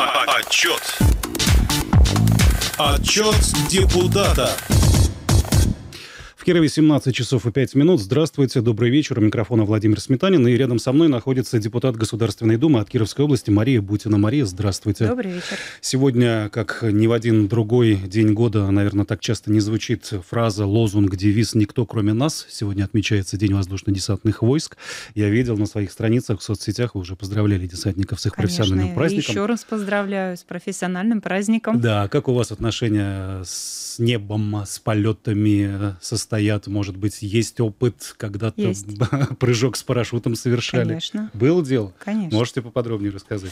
Отчет. Отчет депутата. Кирове 17 часов и 5 минут. Здравствуйте, добрый вечер. У микрофона Владимир Сметанин. И рядом со мной находится депутат Государственной Думы от Кировской области Мария Бутина. Мария, здравствуйте. Добрый вечер. Сегодня, как ни в один другой день года, наверное, так часто не звучит фраза, лозунг, девиз «Никто, кроме нас». Сегодня отмечается День воздушно-десантных войск. Я видел на своих страницах в соцсетях, вы уже поздравляли десантников с их Конечно, профессиональным праздником. еще раз поздравляю с профессиональным праздником. Да, как у вас отношения с небом, с полетами, со состоянием? стоят, может быть, есть опыт, когда-то прыжок с парашютом совершали. Конечно. Было дело? Конечно. Можете поподробнее рассказать?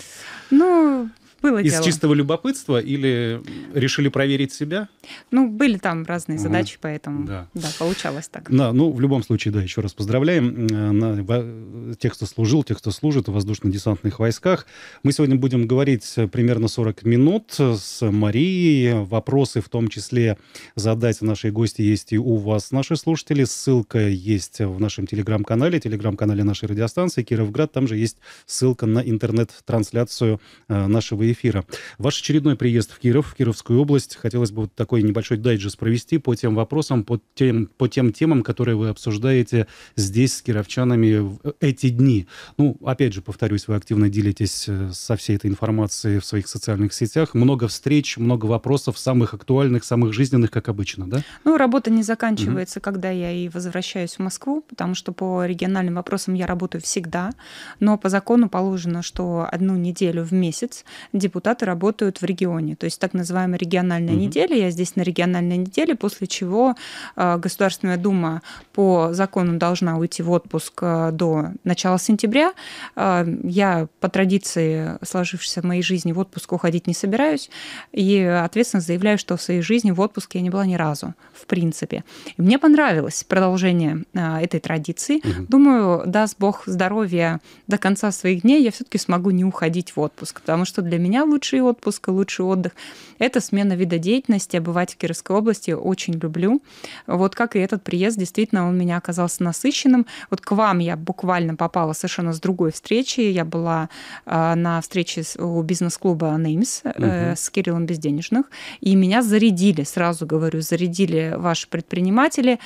Ну, было Из дело. чистого любопытства или решили проверить себя? Ну, были там разные задачи, ага. поэтому да. да, получалось так. Да, ну, в любом случае, да, еще раз поздравляем э, на, тех, кто служил, тех, кто служит в воздушно-десантных войсках. Мы сегодня будем говорить примерно 40 минут с Марией. Вопросы в том числе задать нашей гости есть и у вас, наши слушатели. Ссылка есть в нашем телеграм-канале, телеграм-канале нашей радиостанции «Кировград». Там же есть ссылка на интернет-трансляцию э, нашего эфира. Ваш очередной приезд в Киров, в Кировскую область. Хотелось бы вот такой небольшой дайджест провести по тем вопросам, по тем, по тем темам, которые вы обсуждаете здесь с кировчанами в э, эти дни. Ну, опять же, повторюсь, вы активно делитесь э, со всей этой информацией в своих социальных сетях. Много встреч, много вопросов, самых актуальных, самых жизненных, как обычно, да? Ну, работа не заканчивается, угу. когда я и возвращаюсь в Москву, потому что по региональным вопросам я работаю всегда, но по закону положено, что одну неделю в месяц депутаты работают в регионе. То есть так называемая региональная угу. неделя. Я здесь на региональной неделе, после чего э, Государственная Дума по закону должна уйти в отпуск э, до начала сентября. Э, я по традиции сложившейся в моей жизни в отпуск уходить не собираюсь. И ответственно заявляю, что в своей жизни в отпуске я не была ни разу, в принципе. И мне понравилось продолжение этой традиции. Угу. Думаю, даст Бог здоровья до конца своих дней, я все-таки смогу не уходить в отпуск, потому что для меня меня лучший отпуск и лучший отдых – это смена вида деятельности. А бывать в Кировской области очень люблю. Вот как и этот приезд, действительно, он меня оказался насыщенным. Вот к вам я буквально попала совершенно с другой встречи. Я была э, на встрече у бизнес-клуба «Неймс» угу. с Кириллом Безденежных, и меня зарядили, сразу говорю, зарядили ваши предприниматели.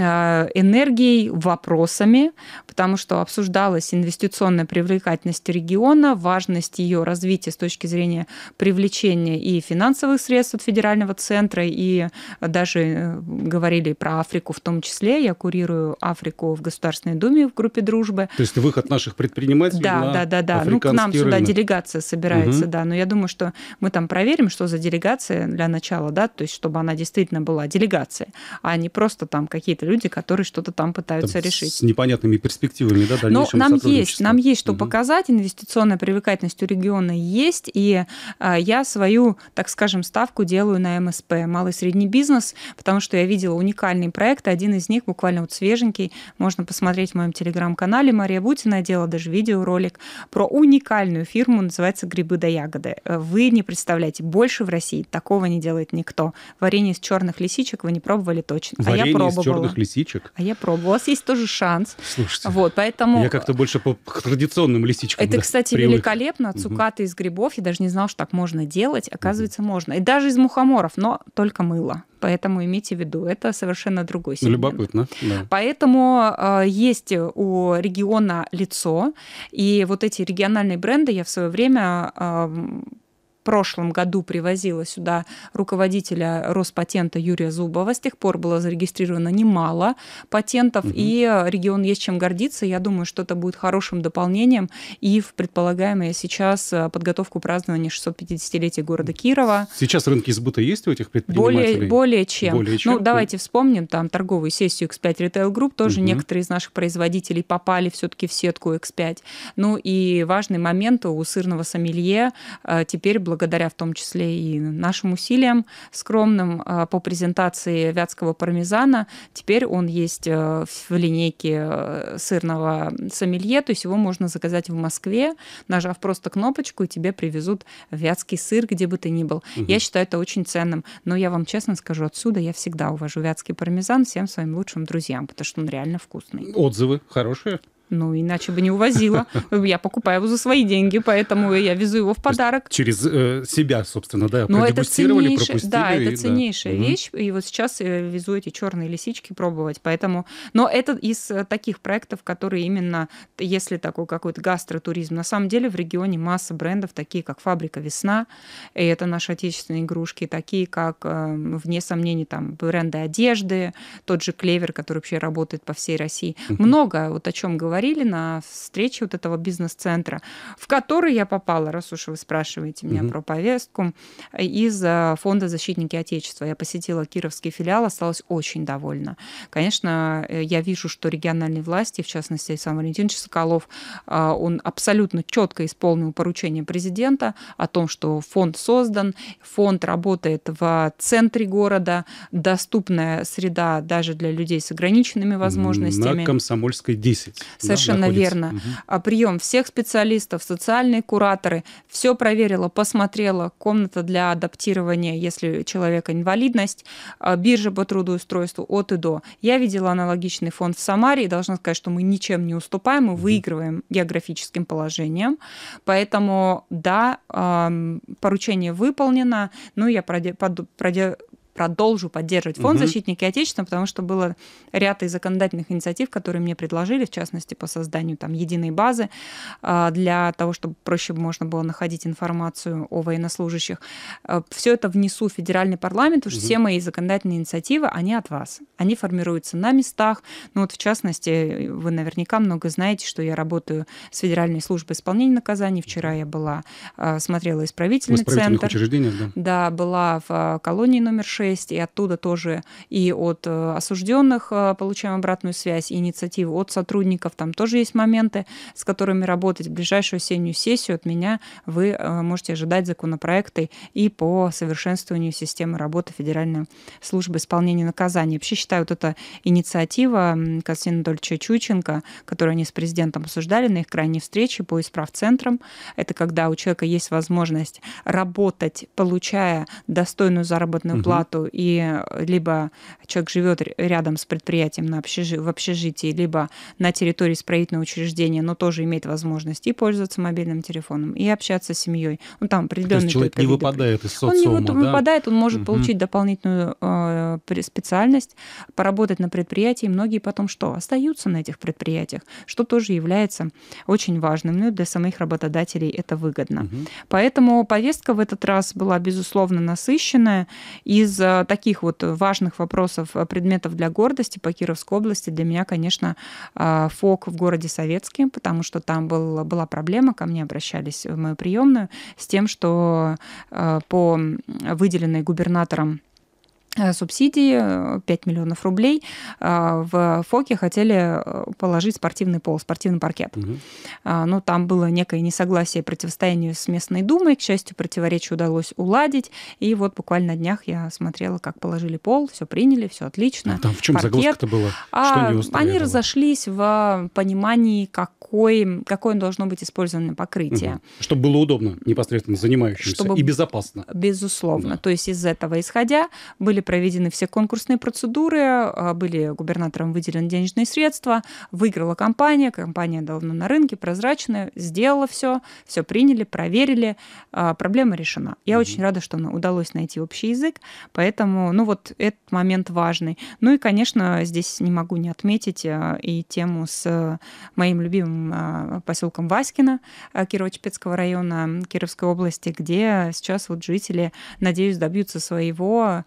Э, энергией, вопросами, потому что обсуждалась инвестиционная привлекательность региона, важность ее развития с точки зрения привлечения и финансовых средств от федерального центра, и даже э, говорили про Африку в том числе. Я курирую Африку в Государственной Думе в группе дружбы. То есть выход наших предпринимателей да, на Да, да, да. Ну, к нам рынок. сюда делегация собирается, угу. да. Но я думаю, что мы там проверим, что за делегация для начала, да, то есть чтобы она действительно была делегация, а не просто там какие-то какие-то люди, которые что-то там пытаются там решить. С непонятными перспективами, да, Но нам есть, нам есть что угу. показать, инвестиционная привлекательность у региона есть, и а, я свою, так скажем, ставку делаю на МСП, малый и средний бизнес, потому что я видела уникальные проекты, один из них буквально вот свеженький, можно посмотреть в моем телеграм-канале, Мария Бутина делала даже видеоролик про уникальную фирму, называется «Грибы да ягоды». Э, вы не представляете, больше в России такого не делает никто. Варенье из черных лисичек вы не пробовали точно, Варенье а я пробовала черных лисичек. А я пробовала. У вас есть тоже шанс. Слушайте, вот, поэтому... я как-то больше по традиционным лисичкам Это, да, кстати, привык. великолепно. Цукаты угу. из грибов. Я даже не знала, что так можно делать. Оказывается, угу. можно. И даже из мухоморов, но только мыло поэтому имейте в виду, это совершенно другой ну, сегмент. Любопытно. Да. Поэтому э, есть у региона лицо, и вот эти региональные бренды я в свое время э, прошлом году привозила сюда руководителя Роспатента Юрия Зубова. С тех пор было зарегистрировано немало патентов, угу. и регион есть чем гордиться. Я думаю, что это будет хорошим дополнением и в предполагаемое сейчас э, подготовку празднования 650-летия города Кирова. Сейчас рынки сбыта есть у этих предпринимателей? Более, более, чем. более чем. Ну, давайте вспомним там торговую сессию X5 Retail Group. Тоже угу. некоторые из наших производителей попали все-таки в сетку X5. Ну и важный момент у сырного сомелье э, теперь благодаря благодаря в том числе и нашим усилиям скромным а, по презентации вятского пармезана. Теперь он есть э, в линейке э, сырного сомелье, то есть его можно заказать в Москве, нажав просто кнопочку, и тебе привезут вятский сыр, где бы ты ни был. Угу. Я считаю это очень ценным. Но я вам честно скажу, отсюда я всегда увожу вятский пармезан всем своим лучшим друзьям, потому что он реально вкусный. Отзывы хорошие? Ну, иначе бы не увозила. Я покупаю его за свои деньги, поэтому я везу его в подарок. Через э, себя, собственно, да, Но это ценнейшая, Да, и, это ценнейшая да. вещь. И вот сейчас я везу эти черные лисички пробовать. Поэтому... Но это из э, таких проектов, которые именно, если такой какой-то гастротуризм. На самом деле в регионе масса брендов, такие как «Фабрика весна», и это наши отечественные игрушки, такие как, эм, вне сомнений, там, бренды одежды, тот же «Клевер», который вообще работает по всей России. Много, вот о чем говорю говорили на встрече вот этого бизнес-центра, в который я попала, раз уж вы спрашиваете меня mm про повестку, из э, фонда «Защитники Отечества». Я посетила кировский филиал, осталась очень довольна. Конечно, э, я вижу, что региональные власти, в частности, сам Валентин Соколов, э, он абсолютно четко исполнил поручение президента о том, что фонд создан, фонд работает в центре города, доступная среда даже для людей с ограниченными возможностями. На Комсомольской 10. Совершенно да, верно. Угу. Прием всех специалистов, социальные кураторы, все проверила, посмотрела, комната для адаптирования, если у человека инвалидность, а, биржа по трудоустройству от и до. Я видела аналогичный фонд в Самаре и должна сказать, что мы ничем не уступаем, мы угу. выигрываем географическим положением. Поэтому, да, поручение выполнено, но ну, я проде- проде- продолжу поддерживать фонд угу. «Защитники Отечества», потому что было ряд и законодательных инициатив, которые мне предложили, в частности, по созданию там единой базы а, для того, чтобы проще можно было находить информацию о военнослужащих. А, все это внесу в федеральный парламент, потому угу. все мои законодательные инициативы, они от вас. Они формируются на местах. Ну вот, в частности, вы наверняка много знаете, что я работаю с Федеральной службой исполнения наказаний. Вчера я была, а, смотрела исправительный в центр. В да? Да, была в колонии номер 6 6, и оттуда тоже и от э, осужденных э, получаем обратную связь, и инициативу от сотрудников. Там тоже есть моменты, с которыми работать. В ближайшую осеннюю сессию от меня вы э, можете ожидать законопроекты и по совершенствованию системы работы Федеральной службы исполнения наказаний. Вообще считаю, вот эта инициатива Константина Анатольевича Чученко, которую они с президентом обсуждали на их крайней встрече по исправцентрам, это когда у человека есть возможность работать, получая достойную заработную угу. плату, работу, и э, либо человек живет рядом с предприятием на общежи... в общежитии, либо на территории строительного учреждения, но тоже имеет возможность и пользоваться мобильным телефоном, и общаться с семьей. Ну, там определенный... То есть человек не выпадает из социума, Он не да? выпадает, он может угу. получить дополнительную э, специальность, поработать на предприятии. Многие потом что? Остаются на этих предприятиях, что тоже является очень важным. Ну, для самих работодателей это выгодно. Угу. Поэтому повестка в этот раз была, безусловно, насыщенная из Э, таких вот важных вопросов, э, предметов для гордости по Кировской области для меня, конечно, э, ФОК в городе Советске, потому что там был, была проблема, ко мне обращались в мою приемную с тем, что по выделенной губернатором Э, субсидии 5 э, миллионов рублей э, в ФОКе хотели положить спортивный пол, спортивный паркет. Угу. А, ну, Но там было некое несогласие и противостояние с местной думой. К счастью, противоречие удалось уладить. И вот буквально на днях я смотрела, как положили пол, все приняли, все отлично. А там в чем паркет. загвоздка-то была? А, они разошлись в понимании, какой, какое должно быть использовано покрытие. Угу. Чтобы было удобно непосредственно занимающимся Чтобы... и безопасно. Безусловно. Да. То есть из этого исходя были проведены все конкурсные процедуры, а, были губернатором выделены денежные средства, выиграла компания, компания давно на рынке, прозрачная, сделала все, все приняли, проверили, а, проблема решена. Я mm-hmm. очень рада, что удалось найти общий язык, поэтому, ну вот этот момент важный. Ну и, конечно, здесь не могу не отметить а, и тему с моим любимым поселком Васькино Кирово-Чепецкого района Кировской области, где сейчас вот жители, надеюсь, добьются своего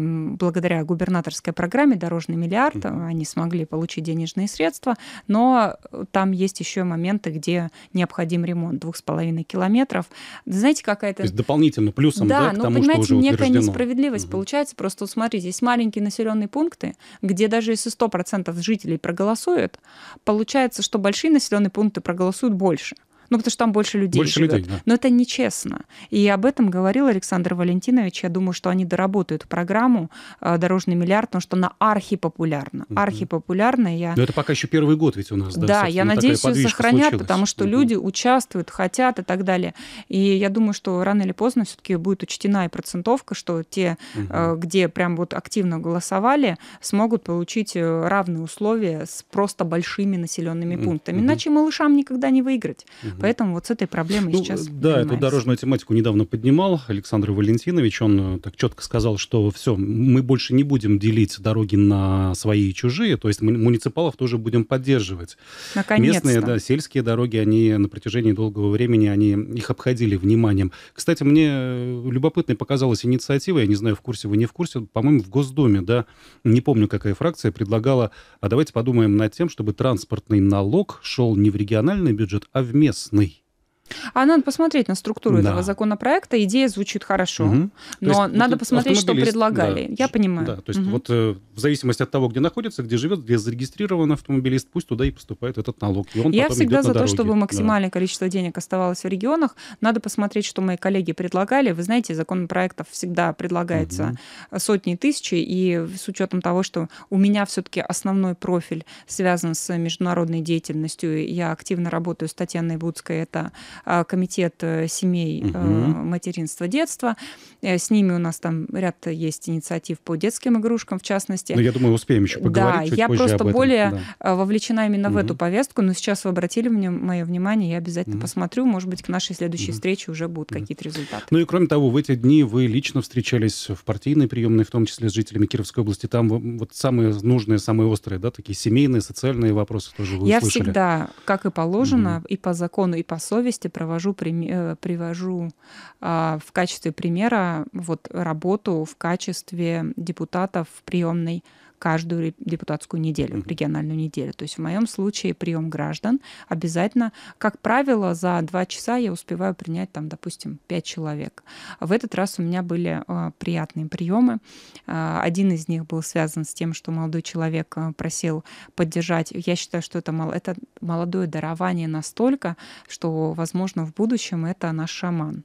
благодаря губернаторской программе «Дорожный миллиард» mm-hmm. они смогли получить денежные средства, но э, там есть еще моменты, где необходим ремонт двух с половиной километров. Знаете, какая-то... То есть дополнительно плюсом, да, да к ну, тому, понимаете, что уже некая утверждено. несправедливость угу. получается. Просто смотрите, есть маленькие населенные пункты, где даже если 100% жителей проголосуют, получается, что большие населенные пункты проголосуют больше. Ну, потому что там больше людей Больше живет. людей, да. Но это нечестно. И об этом говорил Александр Валентинович. Я думаю, что они доработают программу э, «Дорожный миллиард», потому что она архипопулярна. Угу. Я... Но это пока еще первый год ведь у нас, да? Да, я надеюсь, все сохранят, случилась. потому что угу. люди участвуют, хотят и так далее. И я думаю, что рано или поздно все-таки будет учтена и процентовка, что те, угу. где прям вот активно голосовали, смогут получить э, равные условия с просто большими населенными пунктами. Угу. Иначе малышам никогда не выиграть. Угу. Поэтому вот с этой проблемой ну, сейчас Да, эту дорожную тематику недавно поднимал Александр Валентинович. Он э, так четко сказал, что все, мы больше не будем делить дороги на свои и чужие, то есть муниципалов тоже будем поддерживать. Наконец-то. Местные, да, сельские дороги, они на протяжении долгого времени, они их обходили вниманием. Кстати, мне э, любопытной показалась инициатива, я не знаю, в курсе вы не в курсе, по-моему, в Госдуме, да, не помню, какая фракция предлагала, а давайте подумаем над тем, чтобы транспортный налог шел не в региональный бюджет, а в местный сны. А надо посмотреть на структуру да. этого законопроекта. Идея звучит хорошо, угу. но есть, надо посмотреть, что предлагали. Да. Я понимаю. Да, то есть угу. вот э, в зависимости от того, где находится, где живет, где зарегистрирован автомобилист, пусть туда и поступает этот налог. И он Я потом всегда идет за то, чтобы максимальное да. количество денег оставалось в регионах. Надо посмотреть, что мои коллеги предлагали. Вы знаете, законопроектов всегда предлагается угу. сотни тысяч, и с учетом того, что у меня все-таки основной профиль связан с международной деятельностью, я активно работаю с Татьяной Будской, это а, комитет э, семей угу. материнства, детства. Э, с ними у нас там ряд есть инициатив по детским игрушкам, в частности. Но ну, я думаю, успеем еще поговорить. Да, чуть я позже просто более да. вовлечена именно угу. в эту повестку, но сейчас вы обратили мне мое внимание, я обязательно угу. посмотрю. Может быть, к нашей следующей угу. встрече уже будут угу. какие-то результаты. Ну и кроме того, в эти дни вы лично встречались в партийной приемной, в том числе с жителями Кировской области. Там вот самые нужные, самые острые, да, такие семейные, социальные вопросы тоже вы Я услышали. всегда, как и положено, угу. и по закону, и по совести подкасте провожу, э, привожу а, в качестве примера вот работу в качестве депутатов в приемной каждую депутатскую неделю, mm-hmm. региональную неделю. То есть в моем случае прием граждан обязательно, как правило, за два часа я успеваю принять там, допустим, пять человек. В этот раз у меня были э, приятные приемы. Э, один из них был связан с тем, что молодой человек а, просил поддержать. Я считаю, что это, мало, это молодое дарование настолько, что, возможно, в будущем это наш шаман.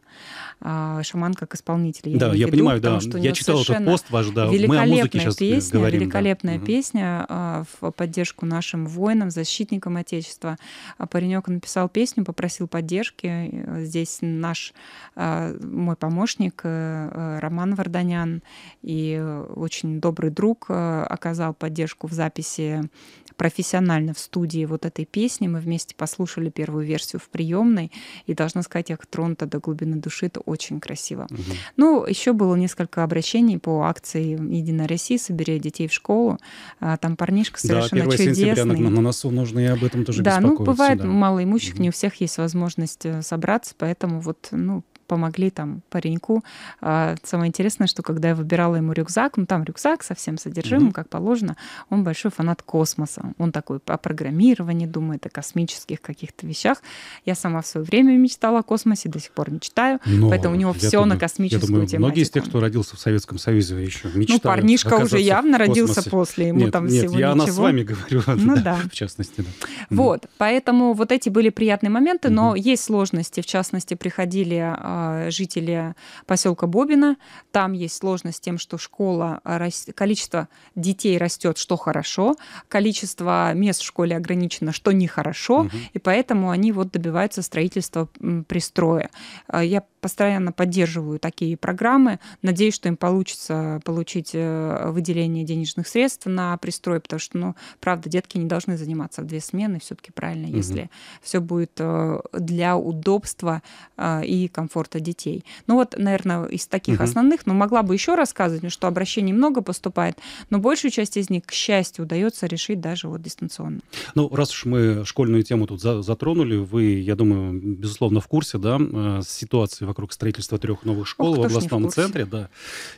Э, шаман как исполнитель. Я да, я веду, понимаю, да. я читал этот пост ваш, да. Мы о музыке сейчас песня, говорим. Великолепная великолепная угу. песня а, в поддержку нашим воинам, защитникам Отечества. А, паренек написал песню, попросил поддержки. Э, здесь наш а, мой помощник э, э, Роман Варданян и очень добрый друг оказал поддержку в записи профессионально в студии вот этой песни. Мы вместе послушали первую версию в приемной. И должна сказать, их тронта до глубины души. Это очень красиво. Угу. Ну, еще было несколько обращений по акции «Единая Россия», «Собери детей в школу». А, там парнишка совершенно да, 1 чудесный. На, на, носу нужно и об этом тоже Да, ну, бывает да. малоимущих, угу. не у всех есть возможность э, собраться, поэтому вот, ну, помогли там пареньку. А, самое интересное, что когда я выбирала ему рюкзак, ну там рюкзак со всем содержимым, mm-hmm. как положено, он большой фанат космоса. Он такой о программировании думает, о космических каких-то вещах. Я сама в свое время мечтала о космосе, до сих пор мечтаю. Но поэтому у него все думаю, на космическую я думаю, тематику. Многие из тех, кто родился в Советском Союзе, еще ну, мечтают. Ну, парнишка уже явно родился после, ему нет, там нет, всего я ничего. Я с вами говорю, ну, да, да. в частности. Да. Вот, поэтому вот эти были приятные моменты, но mm-hmm. есть сложности. В частности, приходили а, а, жители поселка Бобина. Там есть сложность с тем, что школа, а, количество детей растет, что хорошо, количество мест в школе ограничено, что нехорошо, угу. и поэтому они вот добиваются строительства пристроя. А, я постоянно поддерживаю такие программы. Надеюсь, что им получится получить э, выделение денежных средств на пристрой, потому что, ну, правда, детки не должны заниматься в две смены. Все-таки правильно, угу. если все будет э, для удобства э, и комфорта детей. Ну вот, наверное, из таких угу. основных, но ну, могла бы еще рассказывать, ну, что обращений много поступает, но большую часть из них, к счастью, удается решить даже вот дистанционно. Ну, раз уж мы школьную тему тут затронули, вы, я думаю, безусловно, в курсе, да, ситуации вокруг строительства трех новых школ Ох, в областном в центре. Да.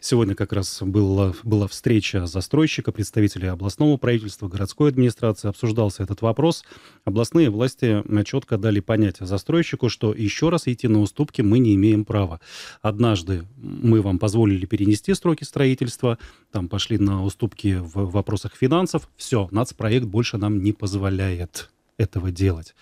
Сегодня как раз была, была встреча застройщика, представителей областного правительства, городской администрации. Обсуждался этот вопрос. Областные власти э, четко дали понять застройщику, что еще раз идти на уступки мы не имеем права. Однажды мы вам позволили перенести сроки строительства, там пошли на уступки в вопросах финансов. Все, нацпроект больше нам не позволяет этого делать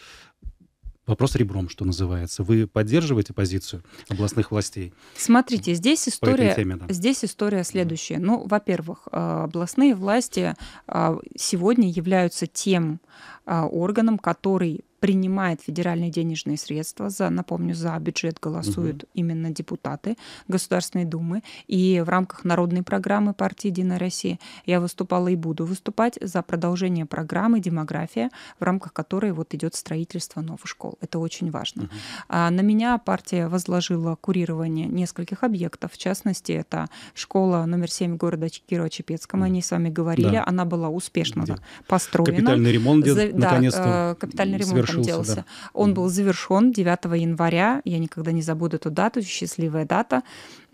вопрос ребром, что называется. Вы поддерживаете позицию областных властей? Смотрите, здесь история, теме, да. здесь история следующая. Да. Ну, во-первых, э, областные власти а, сегодня являются тем а, органом, который принимает федеральные денежные средства. За, напомню, за бюджет голосуют угу. именно депутаты Государственной Думы. И в рамках народной программы партии «Единая Россия» я выступала и буду выступать за продолжение программы «Демография», в рамках которой вот идет строительство новых школ. Это очень важно. Угу. А, на меня партия возложила курирование нескольких объектов. В частности, это школа номер 7 города Кирово-Чепецком. Угу. ней с вами говорили. Да. Она была успешно Где? построена. Капитальный ремонт, где, За, наконец-то, да, э, капитальный ремонт Завершился, там делался. Да. Он был завершен 9 января. Я никогда не забуду эту дату, счастливая дата.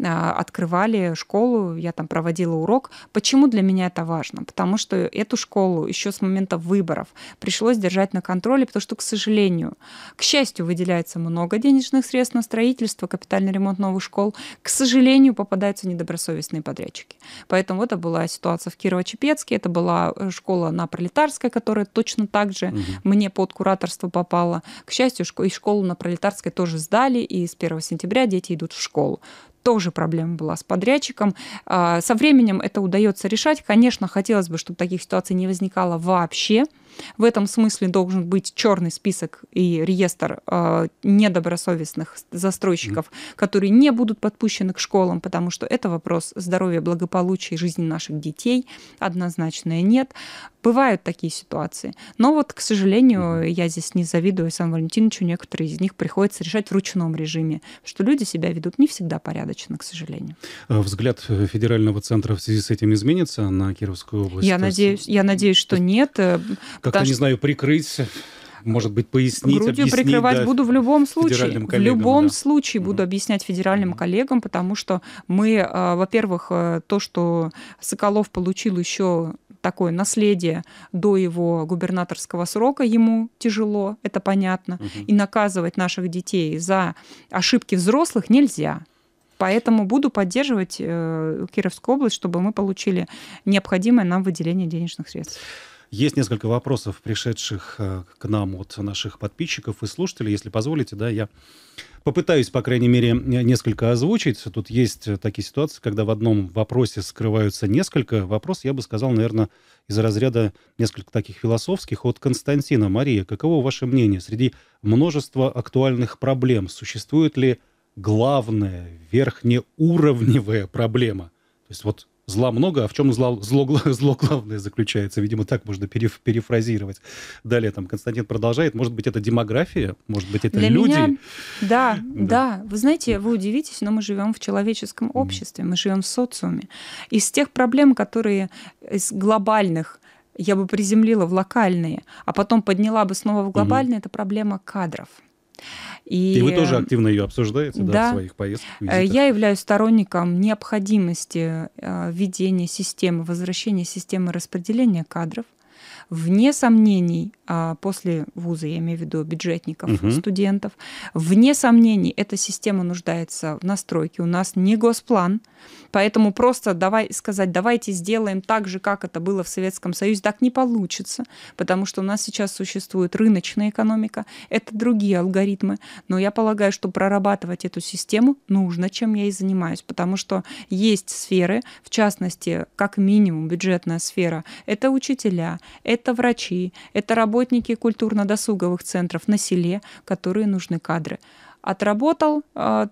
А, открывали школу, я там проводила урок. Почему для меня это важно? Потому что эту школу еще с момента выборов пришлось держать на контроле, потому что, к сожалению, к счастью, выделяется много денежных средств на строительство, капитальный ремонт новых школ. К сожалению, попадаются недобросовестные подрядчики. Поэтому это была ситуация в Кирово-Чепецке, это была э, школа на Пролетарской, которая точно так же угу. мне под кураторство попала. К счастью, и школу на Пролетарской тоже сдали, и с 1 сентября дети идут в школу тоже проблема была с подрядчиком. А, со временем это удается решать. Конечно, хотелось бы, чтобы таких ситуаций не возникало вообще. В этом смысле должен быть черный список и реестр э, недобросовестных застройщиков, mm-hmm. которые не будут подпущены к школам, потому что это вопрос здоровья, благополучия и жизни наших детей. Однозначное нет. Бывают такие ситуации. Но вот, к сожалению, я здесь не завидую Сан Валентиновичу, некоторые из них приходится решать в ручном режиме, что люди себя ведут не всегда порядочно, к сожалению. Э, взгляд э, федерального центра в связи с этим изменится на Кировскую область? Я, надеюсь, я надеюсь, что нет. Э, как-то, Потому... не знаю, прикрыть может быть, пояснить, Грудью объяснить, прикрывать да, буду в любом случае. Коллегам, в любом да. случае mm. буду объяснять федеральным mm. коллегам, потому что мы, э, во-первых, э, то, что Соколов получил еще такое наследие до его губернаторского срока, ему тяжело, это понятно. Mm-hmm. И наказывать наших детей за ошибки взрослых нельзя. Поэтому буду поддерживать э, Кировскую область, чтобы мы получили необходимое нам выделение денежных средств. Есть несколько вопросов, пришедших э, к нам от наших подписчиков и слушателей. Если позволите, да, я попытаюсь, по крайней мере, несколько озвучить. Тут есть э, такие ситуации, когда в одном вопросе скрываются несколько. вопросов. я бы сказал, наверное, из разряда несколько таких философских. От Константина. Мария, каково ваше мнение? Среди множества актуальных проблем существует ли главная верхнеуровневая проблема? То есть вот Зла много, а в чем зло, зло, зло главное заключается? Видимо, так можно переф, перефразировать. Далее там Константин продолжает. Может быть, это демография? Может быть, это Для люди? Меня, да, да, да. Вы знаете, вы удивитесь, но мы живем в человеческом обществе, мы живем в социуме. Из тех проблем, которые из э, глобальных я бы приземлила в локальные, а потом подняла бы снова в глобальные, это проблема кадров. И, и вы тоже активно ее обсуждаете да, да, в своих поездках? Э, визитах. Я являюсь сторонником необходимости э, введения системы, возвращения системы распределения кадров – вне сомнений, а, после вуза, я имею в виду бюджетников, угу. студентов, вне сомнений эта система нуждается в настройке. У нас не госплан, поэтому просто давай сказать, давайте сделаем так же, как это было в Советском Союзе, так не получится, потому что у нас сейчас существует рыночная экономика, это другие алгоритмы, но я полагаю, что прорабатывать эту систему нужно, чем я и занимаюсь, потому что есть сферы, в частности, как минимум бюджетная сфера, это учителя, это врачи, это работники культурно-досуговых центров на селе, которые нужны кадры отработал а,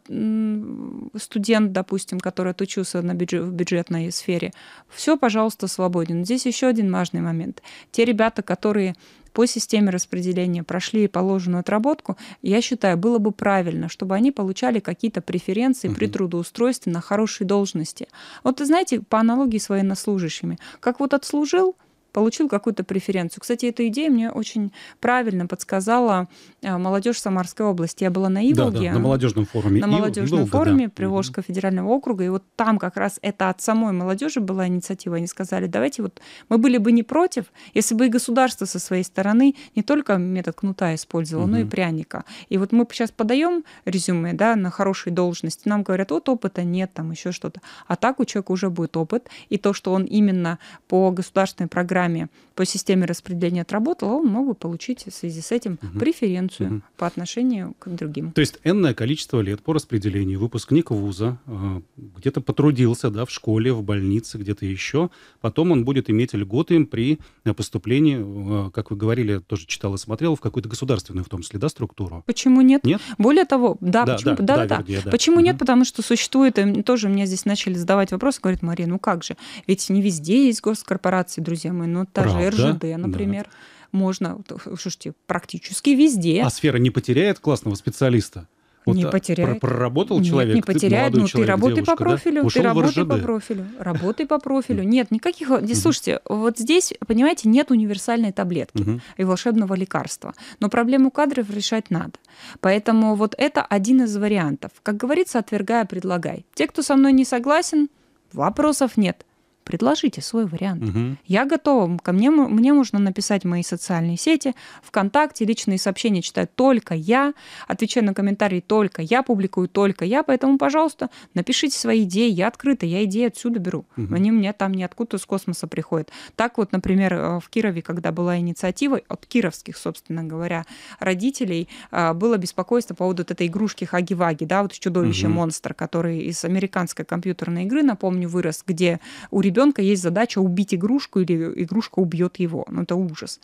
студент, допустим, который отучился на бюджет, в бюджетной сфере, все, пожалуйста, свободен. Здесь еще один важный момент. Те ребята, которые по системе распределения прошли положенную отработку, я считаю, было бы правильно, чтобы они получали какие-то преференции угу. при трудоустройстве на хорошей должности. Вот, знаете, по аналогии с военнослужащими, как вот отслужил – получил какую-то преференцию. Кстати, эта идея мне очень правильно подсказала э, молодежь Самарской области. Я была на Иволге. Да, да, на молодежном форуме. На молодежном Иволга, форуме да. Приволжского угу. федерального округа. И вот там как раз это от самой молодежи была инициатива. Они сказали, давайте вот мы были бы не против, если бы и государство со своей стороны не только метод кнута использовало, угу. но и пряника. И вот мы сейчас подаем резюме да, на хорошие должности, нам говорят, вот опыта нет, там еще что-то. А так у человека уже будет опыт. И то, что он именно по государственной программе программе по системе распределения отработал, он мог бы получить в связи с этим угу. преференцию угу. по отношению к другим. То есть энное количество лет по распределению выпускник вуза э, где-то потрудился, да, в школе, в больнице, где-то еще, потом он будет иметь льготы при э, поступлении, э, как вы говорили, тоже читал и смотрел, в какую-то государственную, в том числе, да, структуру. Почему нет? Нет? Более того, да, да почему, да, да, да, да. Вернее, да. почему угу. нет? Потому что существует, и тоже мне здесь начали задавать вопрос, говорит Мария, ну как же, ведь не везде есть госкорпорации, друзья мои, ну та Правда? же РЖД, например. Да. Можно, слушайте, практически везде. А сфера не потеряет классного специалиста? Вот не а, потеряет. Проработал Нет, человек, не потеряет. Ты, ну, человек, ты ну, работай девушка, по профилю, да? ты работай по профилю, работай по профилю. Нет, никаких... Слушайте, вот здесь, понимаете, нет универсальной таблетки и волшебного лекарства. Но проблему кадров решать надо. Поэтому вот это один из вариантов. Как говорится, отвергая, предлагай. Те, кто со мной не согласен, вопросов нет Предложите свой вариант. Угу. Я готова. Ко мне, мне можно написать мои социальные сети, ВКонтакте, личные сообщения читаю только я, отвечаю на комментарии только я, публикую только я. Поэтому, пожалуйста, напишите свои идеи. Я открыта, я идеи отсюда беру. Угу. Они у меня там не откуда из космоса приходят. Так вот, например, э, в Кирове, когда была инициатива от кировских, собственно говоря, родителей, э, было беспокойство по поводу вот этой игрушки Хаги-Ваги, да, вот чудовище-монстр, угу. который из американской компьютерной игры, напомню, вырос, где у ребенка есть задача убить игрушку или игрушка убьет его. Ну, это ужас.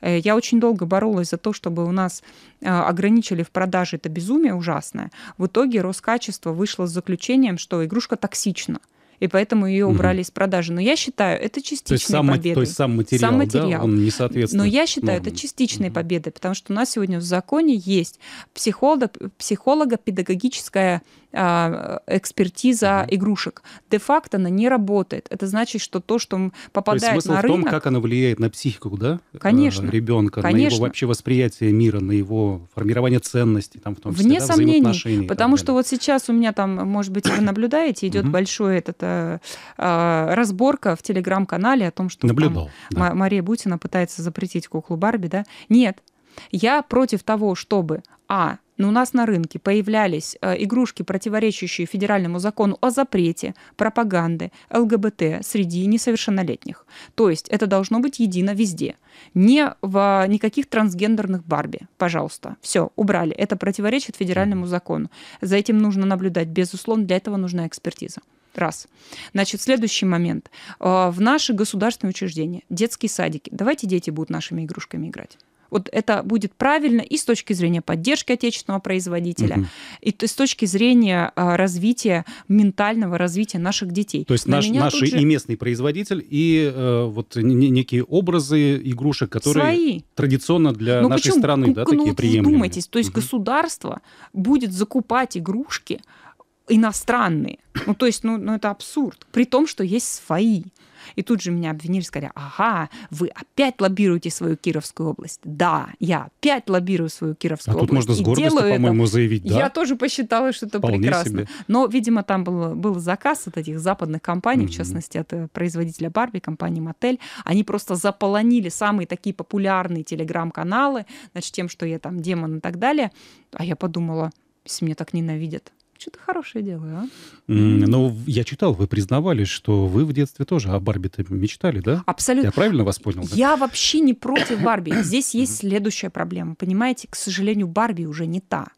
Э, я очень долго боролась за то, чтобы у нас э, ограничили в продаже это безумие ужасное. В итоге Роскачество вышло с заключением, что игрушка токсична и поэтому ее убрали угу. из продажи. Но я считаю, это частичные то сам, победы. То есть сам материал, сам материал. Да, он не соответствует. Но я считаю, нормам. это частичные угу. победы, потому что у нас сегодня в законе есть психолог, психолого-педагогическая а, экспертиза угу. игрушек. Де-факто она не работает. Это значит, что то, что попадает то есть смысл на рынок... в том, как она влияет на психику, да? Э, Конечно. Ребенка, Конечно. на его вообще восприятие мира, на его формирование ценностей, там, в том числе, Вне да, сомнений, потому что вот сейчас у меня там, может быть, вы наблюдаете, идет большой этот э, Э, а, разборка в телеграм-канале о том, что Наблюдал, там, да. Мария Бутина пытается запретить куклу Барби, да? Нет. Я против того, чтобы А. Но ну, у нас на рынке появлялись э, игрушки, противоречащие федеральному закону о запрете пропаганды ЛГБТ среди несовершеннолетних. То есть это должно быть едино везде. Не в а, никаких трансгендерных Барби, пожалуйста. Все, убрали. Это противоречит федеральному закону. За этим нужно наблюдать. Безусловно, для этого нужна экспертиза. Раз. Значит, следующий момент. А, в наши государственные учреждения, детские садики. Давайте дети будут нашими игрушками играть. Вот это будет правильно и с точки зрения поддержки отечественного производителя, угу. и с точки зрения а, развития ментального развития наших детей. То есть На наш, наш же... и местный производитель, и э, вот некие образы игрушек, которые Свои. традиционно для ну, нашей почему? страны, ну, да, ну, такие ну, вот приемлемые. то есть угу. государство будет закупать игрушки иностранные. Ну, то есть, ну, ну это абсурд. При том, что есть свои. И тут же меня обвинили, сказали, ага, вы опять лоббируете свою Кировскую область. Да, я опять лоббирую свою Кировскую а область. А тут можно с гордостью, по-моему, заявить, да? Я тоже посчитала, что это Вполне прекрасно. Себе. Но, видимо, там был, был заказ от этих западных компаний, mm-hmm. в частности, от э, производителя Барби, компании Мотель. Они просто заполонили самые такие популярные телеграм-каналы, значит, тем, что я там демон и так далее. А я подумала, если меня так ненавидят, что-то хорошее делаю, а? Ну, я читал, вы признавались, что вы в детстве тоже о Барби-то мечтали, да? Абсолютно. Я правильно вас понял? Да? Я вообще не против Барби. Здесь есть следующая проблема. Понимаете, к сожалению, Барби уже не та.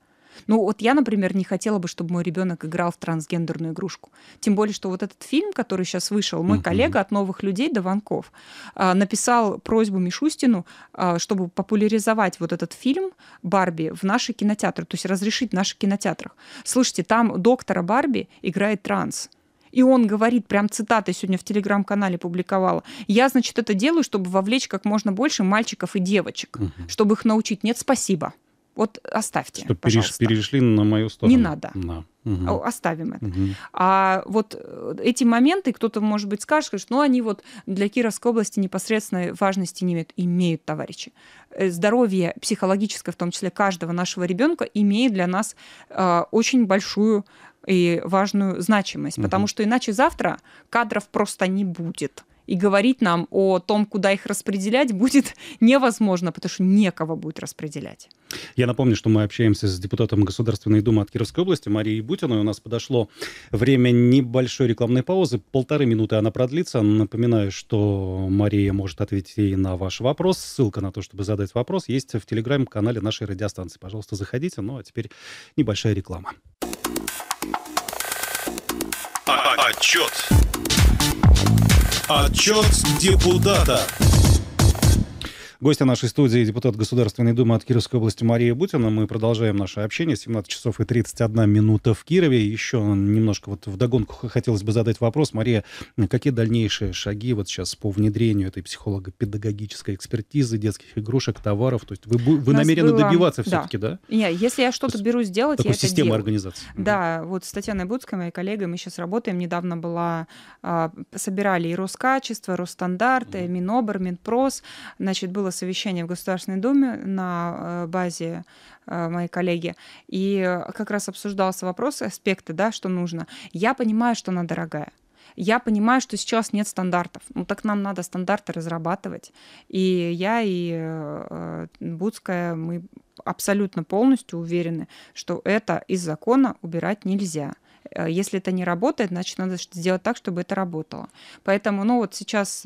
Ну вот я, например, не хотела бы, чтобы мой ребенок играл в трансгендерную игрушку. Тем более, что вот этот фильм, который сейчас вышел, мой mm-hmm. коллега от «Новых людей» до Ванков а, написал просьбу Мишустину, а, чтобы популяризовать вот этот фильм «Барби» в наши кинотеатры, то есть разрешить в наших кинотеатрах. Слушайте, там доктора Барби играет транс. И он говорит, прям цитаты сегодня в телеграм-канале публиковала. Я, значит, это делаю, чтобы вовлечь как можно больше мальчиков и девочек, угу. чтобы их научить. Нет, спасибо. Вот оставьте. Что переш, перешли на мою сторону. Не надо. Да. Угу. Оставим это. Угу. А вот э, эти моменты, кто-то, может быть, скажет, что ну, они вот для Кировской области непосредственной важности не имеют. Имеют, товарищи. Э, здоровье психологическое, в том числе каждого нашего ребенка, имеет для нас э, очень большую и важную значимость, угу. потому что иначе завтра кадров просто не будет и говорить нам о том, куда их распределять, будет невозможно, потому что некого будет распределять. Я напомню, что мы общаемся с депутатом Государственной Думы от Кировской области Марией Бутиной. У нас подошло время небольшой рекламной паузы. Полторы минуты она продлится. Напоминаю, что Мария может ответить и на ваш вопрос. Ссылка на то, чтобы задать вопрос, есть в телеграм-канале нашей радиостанции. Пожалуйста, заходите. Ну а теперь небольшая реклама. А, а, отчет. Отчет депутата. Гостья нашей студии депутат Государственной Думы от Кировской области Мария Бутина. Мы продолжаем наше общение. 17 часов и 31 минута в Кирове. Еще немножко вот вдогонку хотелось бы задать вопрос. Мария, какие дальнейшие шаги вот сейчас по внедрению этой психолого-педагогической экспертизы, детских игрушек, товаров? То есть вы, вы намерены было... добиваться да. все-таки, да? Нет, если я что-то беру сделать, Такой я это делаю. организации. Да, вот с Татьяной Буцкой, моей коллегой, мы сейчас работаем. Недавно была, а, собирали и Роскачество, Росстандарты, угу. Минобр, Минпрос. Значит, было совещание в Государственной Думе на э, базе э, моей коллеги, и как раз обсуждался вопрос, аспекты, да, что нужно. Я понимаю, что она дорогая. Я понимаю, что сейчас нет стандартов. Ну так нам надо стандарты разрабатывать. И я, и э, Будская, мы абсолютно полностью уверены, что это из закона убирать нельзя. Э, если это не работает, значит, надо сделать так, чтобы это работало. Поэтому, ну вот сейчас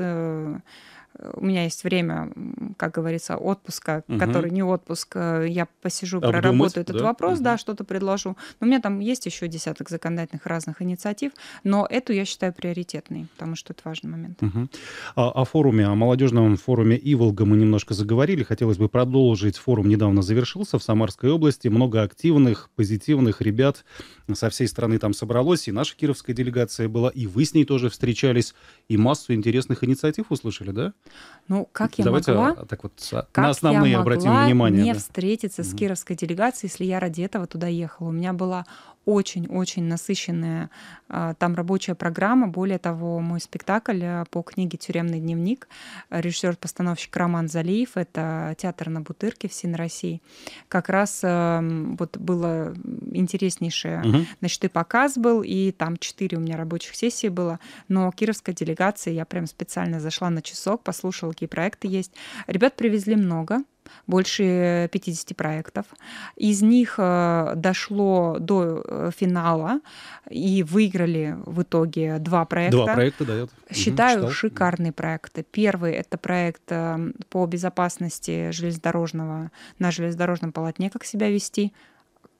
Э, у меня есть время, как говорится, отпуска, угу. который не отпуск, э, я посижу, Обдумать, проработаю этот да? вопрос, угу. да, что-то предложу. Но у меня там есть еще десяток законодательных разных инициатив, но эту я считаю приоритетной, потому что это важный момент. Угу. А, о форуме, о молодежном форуме Иволга мы немножко заговорили, хотелось бы продолжить. Форум недавно завершился в Самарской области, много активных, позитивных ребят со всей страны там собралось, и наша кировская делегация была, и вы с ней тоже встречались, и массу интересных инициатив услышали, да? Ну, как я Давайте могла... А, так вот как на основные я могла обратим внимание. не да. встретиться с кировской делегацией, если я ради этого туда ехала. У меня была очень-очень насыщенная а, там рабочая программа. Более того, мой спектакль а, по книге «Тюремный дневник» режиссер-постановщик Роман Залиев, это театр на Бутырке в России. Как раз а, вот было интереснейшее. Угу. Значит, и показ был, и там четыре у меня рабочих сессии было. Но кировская делегация, я прям специально зашла на часок, послушала, какие проекты есть. Ребят привезли много больше 50 э, проектов. Из них э, дошло до э, финала и выиграли в итоге два проекта. Два проекта дает. Считаю угу, шикарные проекты. Первый — это проект эм, по безопасности железнодорожного, на железнодорожном полотне, как себя вести —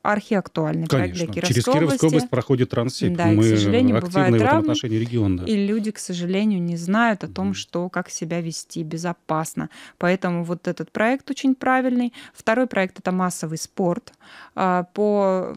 архиактуальный Конечно. проект для Кировской Через Кировскую области. область проходит Транссиб. Да, Мы и, к сожалению, бывают в травмы, отношении регион. Да. И люди, к сожалению, не знают о том, что, как себя вести безопасно. Поэтому вот этот проект очень правильный. Второй проект – это массовый спорт а, по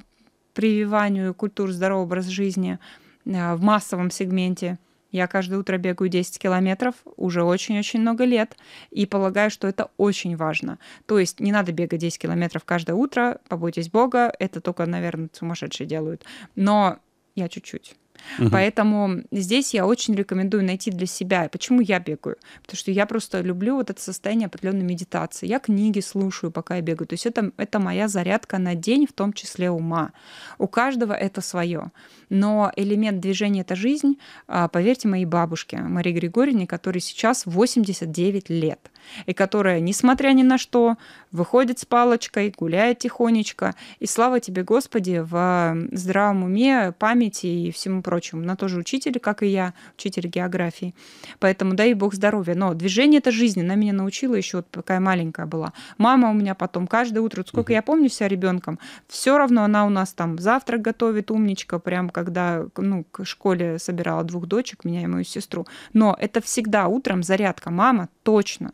прививанию культур здорового образа жизни а, в массовом сегменте – я каждое утро бегаю 10 километров уже очень-очень много лет и полагаю, что это очень важно. То есть не надо бегать 10 километров каждое утро, побойтесь Бога, это только, наверное, сумасшедшие делают. Но я чуть-чуть. Угу. Поэтому здесь я очень рекомендую найти для себя, почему я бегаю. Потому что я просто люблю вот это состояние определенной медитации. Я книги слушаю, пока я бегаю. То есть это, это моя зарядка на день, в том числе ума. У каждого это свое. Но элемент движения — это жизнь. А, поверьте моей бабушке, Марии Григорьевне, которой сейчас 89 лет и которая, несмотря ни на что, выходит с палочкой, гуляет тихонечко. И слава тебе, Господи, в здравом уме, памяти и всему прочему. Она тоже учитель, как и я, учитель географии. Поэтому дай Бог здоровья. Но движение это жизнь. Она меня научила еще, вот, пока я маленькая была. Мама у меня потом каждое утро, вот сколько я помню себя ребенком, все равно она у нас там завтрак готовит, умничка, прям когда ну, к школе собирала двух дочек, меня и мою сестру. Но это всегда утром зарядка. Мама, точно.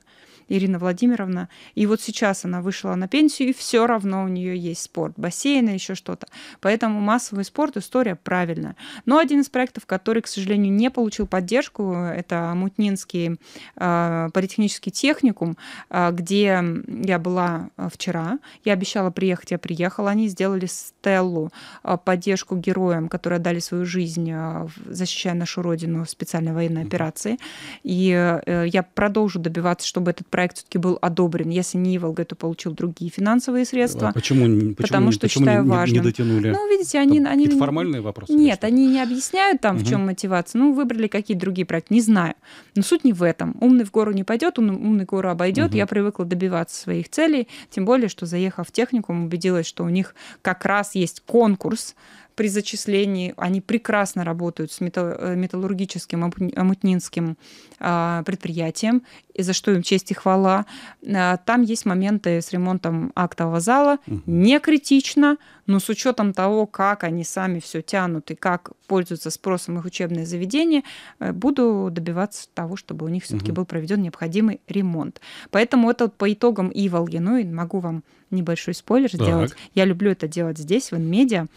Ирина Владимировна. И вот сейчас она вышла на пенсию, и все равно у нее есть спорт, бассейн и еще что-то. Поэтому массовый спорт – история правильная. Но один из проектов, который, к сожалению, не получил поддержку, это Мутнинский э, политехнический техникум, э, где я была э, вчера. Я обещала приехать, я приехала. Они сделали стеллу, э, поддержку героям, которые отдали свою жизнь, э, защищая нашу родину в специальной военной операции. И э, я продолжу добиваться, чтобы этот проект все-таки был одобрен. Если не Иволга, то получил другие финансовые а средства. А почему? почему потому что почему считаю не, важным. Не дотянули? Ну, видите, они... Там они формальные вопросы? Нет, они не объясняют там, угу. в чем мотивация. Ну, выбрали какие-то другие проекты, не знаю. Но суть не в этом. Умный в гору не пойдет, умный, умный гору обойдет. Угу. Я привыкла добиваться своих целей, тем более, что заехав в техникум, убедилась, что у них как раз есть конкурс, при зачислении. Они прекрасно работают с э, металлургическим амутнинским а, предприятием, и за что им честь и хвала. А, там есть моменты с ремонтом актового зала. Не критично, но с учетом того, как они сами все тянут и как пользуются спросом их учебное заведение э, буду добиваться того, чтобы у них все-таки был проведен необходимый ремонт. Поэтому это по итогам Иволги. Ну и могу вам небольшой спойлер так. сделать. Я люблю это делать здесь, в инмедиа.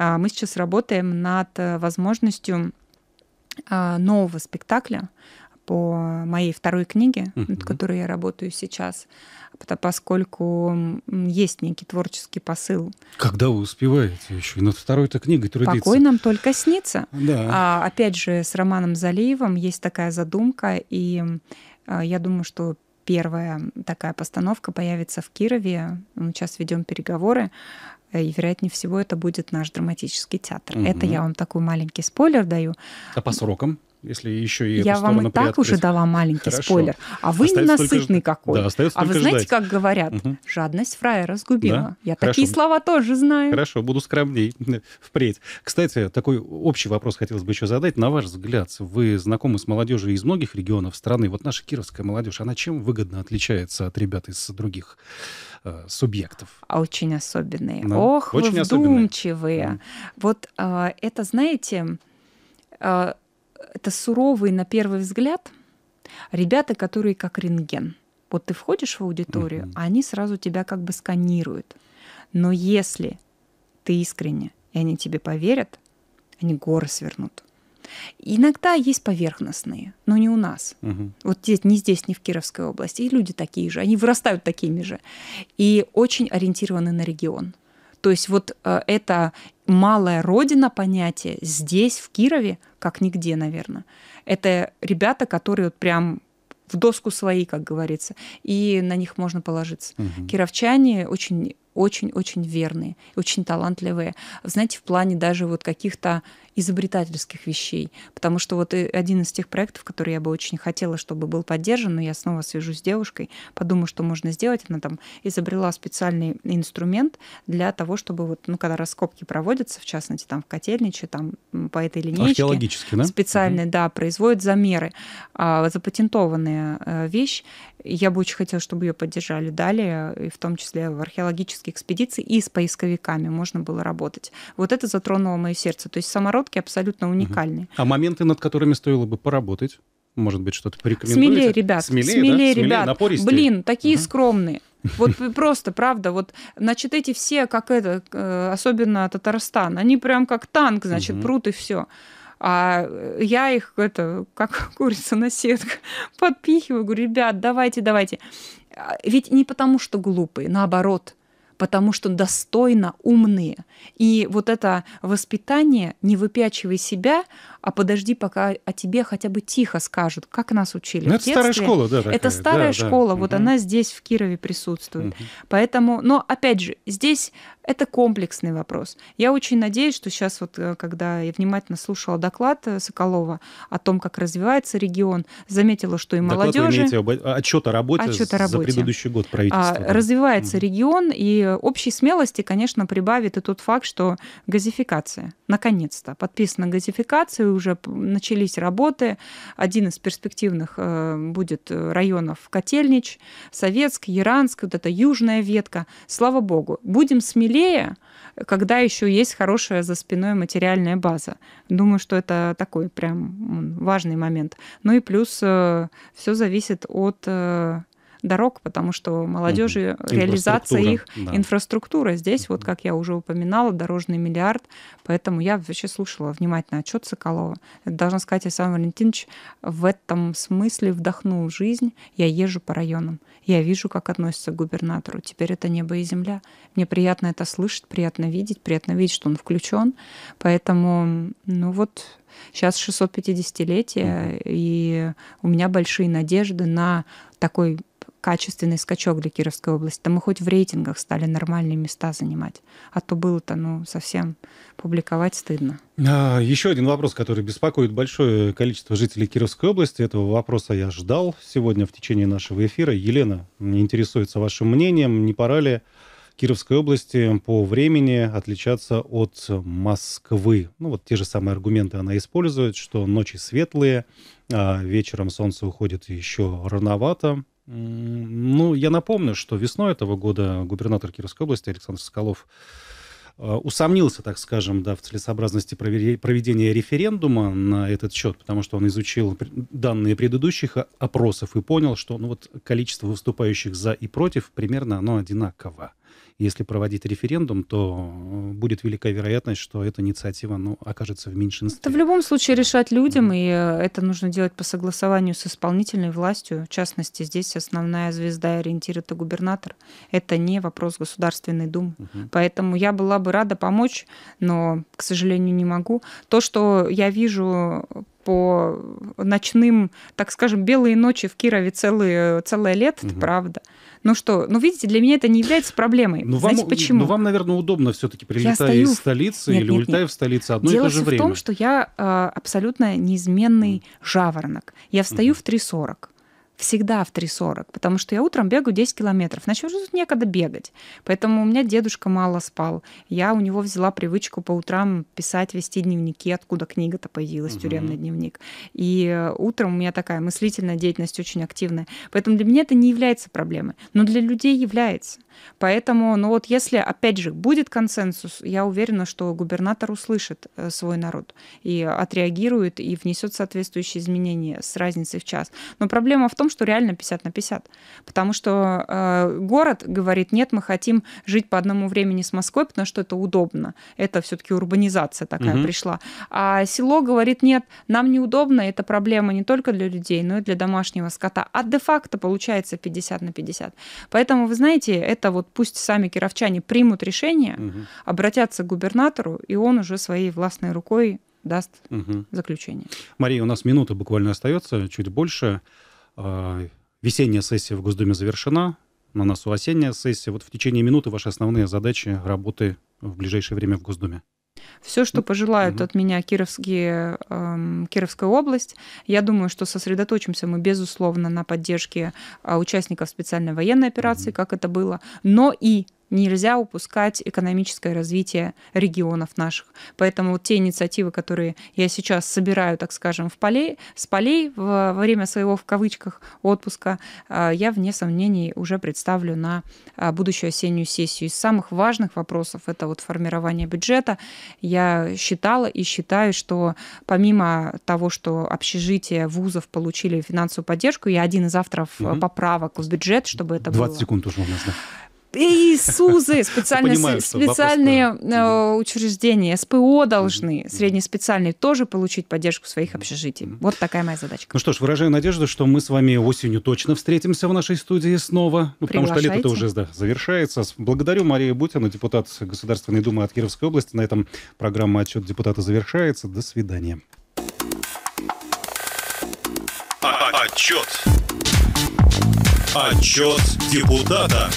А, мы сейчас работаем над э, возможностью а, нового спектакля по моей второй книге, uh-huh. над которой я работаю сейчас, поскольку есть некий творческий посыл. Когда вы успеваете еще и над второй-то книгой трудиться? Покой нам только снится. Да. А, опять же, с Романом Залиевым есть такая задумка, и а, я думаю, что первая такая постановка появится в Кирове. Мы сейчас ведем переговоры Э, и, вероятнее всего, это будет наш драматический театр. Угу. Это я вам такой маленький спойлер даю. А по срокам? Если еще и Я вам и так уже дала маленький Хорошо. спойлер. А вы остается ненасытный только... какой. Да, остается а вы знаете, ждать. как говорят? Угу. Жадность фрая разгубила. Да? Я Хорошо. такие слова тоже знаю. Хорошо, буду скромней впредь. Кстати, такой общий вопрос хотелось бы еще задать. На ваш взгляд, вы знакомы с молодежью из многих регионов страны. Вот наша кировская молодежь, она чем выгодно отличается от ребят из других э, субъектов? А очень особенные. Да. Ох, очень вы вдумчивые. Особенные. Вот э, это, знаете... Э, это суровые на первый взгляд ребята, которые как рентген. Вот ты входишь в аудиторию, mm-hmm. они сразу тебя как бы сканируют. Но если ты искренне, и они тебе поверят, они горы свернут. Иногда есть поверхностные, но не у нас. Угу. Вот здесь, не здесь, не в Кировской области. И люди такие же, они вырастают такими же. И очень ориентированы на регион. То есть вот э, это малая родина понятие здесь, в Кирове, как нигде, наверное. Это ребята, которые вот прям в доску свои, как говорится, и на них можно положиться. Угу. Кировчане очень очень-очень верные, очень талантливые, знаете, в плане даже вот каких-то изобретательских вещей. Потому что вот один из тех проектов, который я бы очень хотела, чтобы был поддержан, но я снова свяжусь с девушкой, подумаю, что можно сделать. Она там изобрела специальный инструмент для того, чтобы вот, ну, когда раскопки проводятся, в частности, там в котельниче, там по этой линейке. Археологически, да? Специальные, угу. да, производят замеры. А, запатентованная э, вещь. Я бы очень хотела, чтобы ее поддержали далее, и в том числе в археологические поиски экспедиций, и с поисковиками можно было работать. Вот это затронуло мое сердце. То есть самородки абсолютно уникальные. Угу. А моменты, над которыми стоило бы поработать? Может быть, что-то порекомендуете? Смелее, ребят. Смелее, смелее, да? смелее ребят. Напористее. Блин, такие угу. скромные. Вот просто, правда, вот, значит, эти все, как это, э, особенно Татарстан, они прям как танк, значит, угу. прут и все. А э, я их, это, как курица на сетку, подпихиваю, говорю, ребят, давайте, давайте. А, ведь не потому, что глупые, наоборот – потому что достойно умные. И вот это воспитание «не выпячивай себя, а подожди, пока о тебе хотя бы тихо скажут», как нас учили ну, в Это старая школа, да. Такая. Это старая да, школа, да. вот угу. она здесь в Кирове присутствует. Угу. Поэтому, но опять же, здесь это комплексный вопрос. Я очень надеюсь, что сейчас вот, э, когда я внимательно слушала доклад э, Соколова о том, как развивается регион, заметила, что и молодежь. молодежи... Доклад вы имеете об... отчет о работе за предыдущий год правительства. А, да. Развивается угу. регион, и Э, общей смелости, конечно, прибавит и тот факт, что газификация. Наконец-то подписана газификация, уже начались работы. Один из перспективных э, будет э, районов Котельнич, Советск, Яранск, вот эта южная ветка. Слава богу, будем смелее, когда еще есть хорошая за спиной материальная база. Думаю, что это такой прям важный момент. Ну и плюс все зависит от дорог, потому что молодежи угу. реализация их да. инфраструктура. Здесь, угу. вот как я уже упоминала, дорожный миллиард. Поэтому я вообще слушала внимательно отчет Соколова. Должна сказать, Александр Валентинович в этом смысле вдохнул жизнь. Я езжу по районам. Я вижу, как относится к губернатору. Теперь это небо и земля. Мне приятно это слышать, приятно видеть, приятно видеть, что он включен. Поэтому, ну вот, сейчас 650-летие, и у меня большие надежды на такой качественный скачок для Кировской области. Там мы хоть в рейтингах стали нормальные места занимать. А то было-то, ну, совсем публиковать стыдно. А, еще один вопрос, который беспокоит большое количество жителей Кировской области. Этого вопроса я ждал сегодня в течение нашего эфира. Елена мне интересуется вашим мнением. Не пора ли Кировской области по времени отличаться от Москвы. Ну вот те же самые аргументы она использует, что ночи светлые, а вечером солнце уходит еще рановато, ну, я напомню, что весной этого года губернатор Кировской области Александр Соколов э, усомнился, так скажем, да, в целесообразности проведения референдума на этот счет, потому что он изучил данные предыдущих опросов и понял, что ну, вот количество выступающих за и против примерно оно одинаково. Если проводить референдум, то э, будет великая вероятность, что эта инициатива ну, окажется в меньшинстве. Это в любом случае решать людям, и э, это нужно делать по согласованию с исполнительной властью. В частности, здесь основная звезда и ориентир – это губернатор. Это не вопрос Государственной Думы. Угу. Поэтому я была бы рада помочь, но, к сожалению, не могу. То, что я вижу по ночным, так скажем, белые ночи в Кирове целые, э, целое лето, угу. правда. Ну что, ну видите, для меня это не является проблемой. Ну, Знаете вам, почему? Ну вам, наверное, удобно все-таки прилетая из столицы нет, или нет, улетая нет. в столицу одно Дело и то же время. Дело в том, что я э, абсолютно неизменный жаворонок. Я встаю угу. в 3.40 всегда в 3.40, потому что я утром бегаю 10 километров. Значит, уже тут некогда бегать. Поэтому у меня дедушка мало спал. Я у него взяла привычку по утрам писать, вести дневники, откуда книга-то появилась, угу. тюремный дневник. И э, утром у меня такая мыслительная деятельность очень активная. Поэтому для меня это не является проблемой. Но для людей является. Поэтому, ну вот если, опять же, будет консенсус, я уверена, что губернатор услышит э, свой народ и отреагирует, и внесет соответствующие изменения с разницей в час. Но проблема в том, том, что реально 50 на 50. Потому что э, город говорит, нет, мы хотим жить по одному времени с Москвой, потому что это удобно. Это все-таки урбанизация такая угу. пришла. А село говорит, нет, нам неудобно, это проблема не только для людей, но и для домашнего скота. А де-факто получается 50 на 50. Поэтому, вы знаете, это вот пусть сами кировчане примут решение, угу. обратятся к губернатору, и он уже своей властной рукой даст угу. заключение. Мария, у нас минута буквально остается, чуть больше. Э, весенняя сессия в Госдуме завершена, на носу осенняя сессия. Вот в течение минуты ваши основные задачи работы в ближайшее время в Госдуме. Все, что пожелают угу. от меня Кировские, э, Кировская область. Я думаю, что сосредоточимся мы, безусловно, на поддержке а, участников специальной военной операции, угу. как это было, но и нельзя упускать экономическое развитие регионов наших. Поэтому вот те инициативы, которые я сейчас собираю, так скажем, в полей, с полей во время своего, в кавычках, отпуска, а, я, вне сомнений, уже представлю на а, будущую осеннюю сессию. Из самых важных вопросов это вот формирование бюджета. Я считала и считаю, что помимо того, что общежития вузов получили финансовую поддержку, я один из авторов угу. поправок в бюджет, чтобы это 20 было... 20 секунд уже у нас, да и СУЗы, специальные, Понимаю, специальные э, учреждения, СПО должны, угу. среднеспециальные, тоже получить поддержку своих общежитий. Угу. Вот такая моя задачка. Ну что ж, выражаю надежду, что мы с вами осенью точно встретимся в нашей студии снова, ну, потому что лето уже да, завершается. Благодарю Марию Бутину, депутат Государственной Думы от Кировской области. На этом программа «Отчет депутата» завершается. До свидания. Отчет. Отчет депутата.